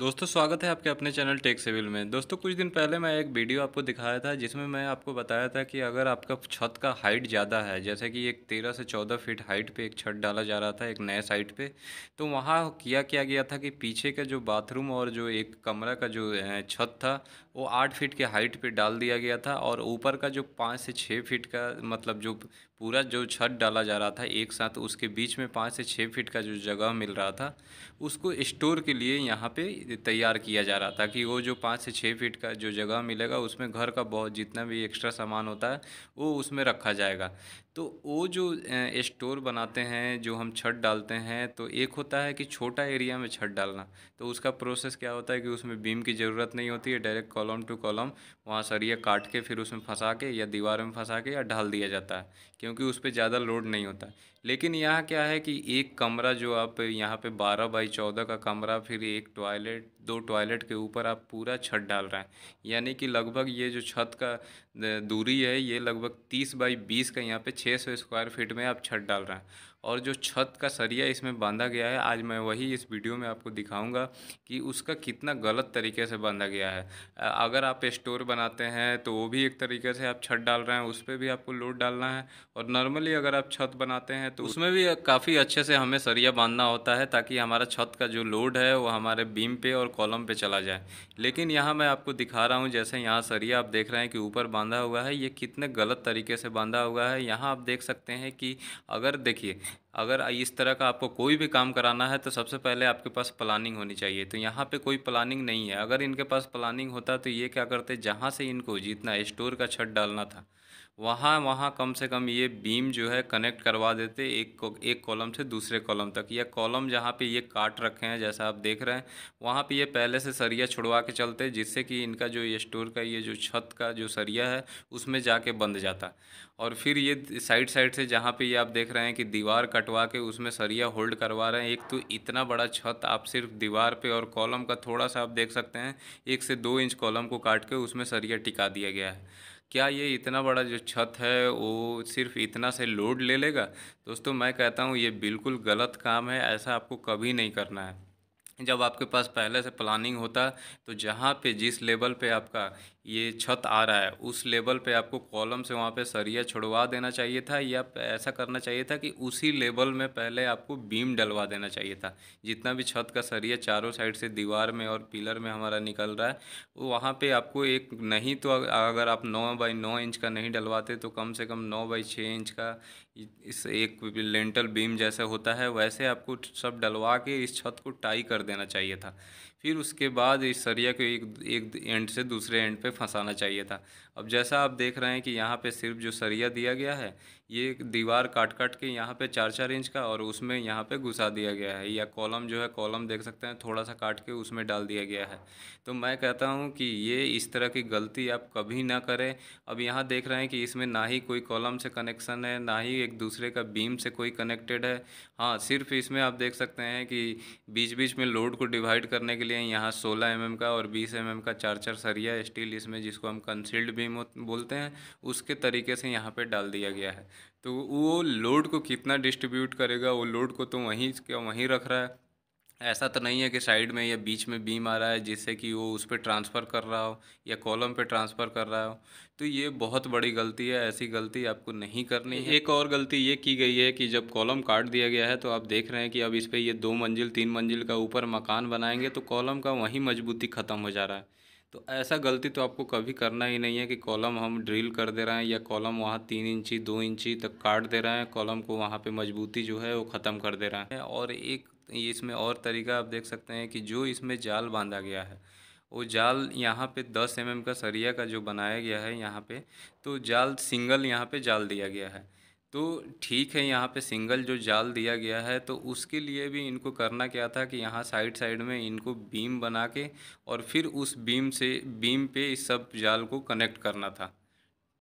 दोस्तों स्वागत है आपके अपने चैनल टेक सिविल में दोस्तों कुछ दिन पहले मैं एक वीडियो आपको दिखाया था जिसमें मैं आपको बताया था कि अगर आपका छत का हाइट ज़्यादा है जैसे कि एक तेरह से चौदह फीट हाइट पे एक छत डाला जा रहा था एक नए साइट पे तो वहाँ किया क्या गया था कि पीछे का जो बाथरूम और जो एक कमरा का जो छत था वो आठ फीट के हाइट पर डाल दिया गया था और ऊपर का जो पाँच से छः फीट का मतलब जो पूरा जो छत डाला जा रहा था एक साथ उसके बीच में पाँच से छः फीट का जो जगह मिल रहा था उसको स्टोर के लिए यहाँ पे तैयार किया जा रहा ताकि वो जो पाँच से छः फीट का जो जगह मिलेगा उसमें घर का बहुत जितना भी एक्स्ट्रा सामान होता है वो उसमें रखा जाएगा तो वो जो स्टोर बनाते हैं जो हम छत डालते हैं तो एक होता है कि छोटा एरिया में छत डालना तो उसका प्रोसेस क्या होता है कि उसमें बीम की ज़रूरत नहीं होती है डायरेक्ट कॉलम टू कॉलम वहाँ सरिया काट के फिर उसमें फंसा के या दीवार में फंसा के या ढाल दिया जाता है क्योंकि उस पर ज़्यादा लोड नहीं होता लेकिन यहाँ क्या है कि एक कमरा जो आप यहाँ पे बारह बाई चौदह का कमरा फिर एक टॉयलेट दो टॉयलेट के ऊपर आप पूरा छत डाल रहे हैं यानी कि लगभग ये जो छत का दूरी है ये लगभग तीस बाई बीस का यहाँ पे छः सौ स्क्वायर फीट में आप छत डाल रहे हैं और जो छत का सरिया इसमें बांधा गया है आज मैं वही इस वीडियो में आपको दिखाऊंगा कि उसका कितना गलत तरीके से बांधा गया है अगर आप स्टोर बनाते हैं तो वो भी एक तरीके से आप छत डाल रहे हैं उस पर भी आपको लोड डालना है और नॉर्मली अगर आप छत बनाते हैं तो उसमें भी काफ़ी अच्छे से हमें सरिया बांधना होता है ताकि हमारा छत का जो लोड है वो हमारे बीम पे और कॉलम पे चला जाए लेकिन यहाँ मैं आपको दिखा रहा हूँ जैसे यहाँ सरिया आप देख रहे हैं कि ऊपर बांधा हुआ है ये कितने गलत तरीके से बांधा हुआ है यहाँ आप देख सकते हैं कि अगर देखिए अगर इस तरह का आपको कोई भी काम कराना है तो सबसे पहले आपके पास प्लानिंग होनी चाहिए तो यहाँ पे कोई प्लानिंग नहीं है अगर इनके पास प्लानिंग होता तो ये क्या करते जहाँ से इनको जीतना स्टोर का छत डालना था वहाँ वहाँ कम से कम ये बीम जो है कनेक्ट करवा देते एक को एक कॉलम से दूसरे कॉलम तक या कॉलम जहाँ पे ये काट रखे हैं जैसा आप देख रहे हैं वहाँ पे ये पहले से सरिया छुड़वा के चलते जिससे कि इनका जो ये स्टोर का ये जो छत का जो सरिया है उसमें जाके बंद जाता और फिर ये साइड साइड से जहाँ पे ये आप देख रहे हैं कि दीवार कटवा के उसमें सरिया होल्ड करवा रहे हैं एक तो इतना बड़ा छत आप सिर्फ दीवार पे और कॉलम का थोड़ा सा आप देख सकते हैं एक से दो इंच कॉलम को काट के उसमें सरिया टिका दिया गया है क्या ये इतना बड़ा जो छत है वो सिर्फ इतना से लोड ले लेगा दोस्तों मैं कहता हूँ ये बिल्कुल गलत काम है ऐसा आपको कभी नहीं करना है जब आपके पास पहले से प्लानिंग होता तो जहाँ पे जिस लेवल पे आपका ये छत आ रहा है उस लेवल पे आपको कॉलम से वहाँ पे सरिया छुड़वा देना चाहिए था या ऐसा करना चाहिए था कि उसी लेवल में पहले आपको बीम डलवा देना चाहिए था जितना भी छत का सरिया चारों साइड से दीवार में और पिलर में हमारा निकल रहा है वो वहाँ पे आपको एक नहीं तो अगर आप नौ बाई नौ इंच का नहीं डलवाते तो कम से कम नौ बाई छः इंच का इस एक लेंटल बीम जैसा होता है वैसे आपको सब डलवा के इस छत को टाई कर देना चाहिए था फिर उसके बाद इस सरिया को एक एक एंड से दूसरे एंड पे फंसाना चाहिए था अब जैसा आप देख रहे हैं कि यहाँ पे सिर्फ जो सरिया दिया गया है ये दीवार काट काट के यहाँ पे चार चार इंच का और उसमें यहाँ पे घुसा दिया गया है या कॉलम जो है कॉलम देख सकते हैं थोड़ा सा काट के उसमें डाल दिया गया है तो मैं कहता हूँ कि ये इस तरह की गलती आप कभी ना करें अब यहाँ देख रहे हैं कि इसमें ना ही कोई कॉलम से कनेक्शन है ना ही एक दूसरे का बीम से कोई कनेक्टेड है हाँ सिर्फ इसमें आप देख सकते हैं कि बीच बीच में लोड को डिवाइड करने के लिए यहाँ सोलह एम का और बीस एम का चार चार सरिया स्टील इसमें जिसको हम कंसील्ड बीम बोलते हैं उसके तरीके से यहाँ पर डाल दिया गया है तो वो लोड को कितना डिस्ट्रीब्यूट करेगा वो लोड को तो वहीं क्या वहीं रख रहा है ऐसा तो नहीं है कि साइड में या बीच में बीम आ रहा है जिससे कि वो उस पर ट्रांसफ़र कर रहा हो या कॉलम पे ट्रांसफ़र कर रहा हो तो ये बहुत बड़ी गलती है ऐसी गलती आपको नहीं करनी है एक और गलती ये की गई है कि जब कॉलम काट दिया गया है तो आप देख रहे हैं कि अब इस पर ये दो मंजिल तीन मंजिल का ऊपर मकान बनाएंगे तो कॉलम का वहीं मजबूती ख़त्म हो जा रहा है तो ऐसा गलती तो आपको कभी करना ही नहीं है कि कॉलम हम ड्रिल कर दे रहे हैं या कॉलम वहाँ तीन इंची दो इंची तक काट दे रहे हैं कॉलम को वहाँ पे मजबूती जो है वो ख़त्म कर दे रहे हैं और एक इसमें और तरीका आप देख सकते हैं कि जो इसमें जाल बांधा गया है वो जाल यहाँ पे 10 एम mm का सरिया का जो बनाया गया है यहाँ पे तो जाल सिंगल यहाँ पे जाल दिया गया है तो ठीक है यहाँ पे सिंगल जो जाल दिया गया है तो उसके लिए भी इनको करना क्या था कि यहाँ साइड साइड में इनको बीम बना के और फिर उस बीम से बीम पे इस सब जाल को कनेक्ट करना था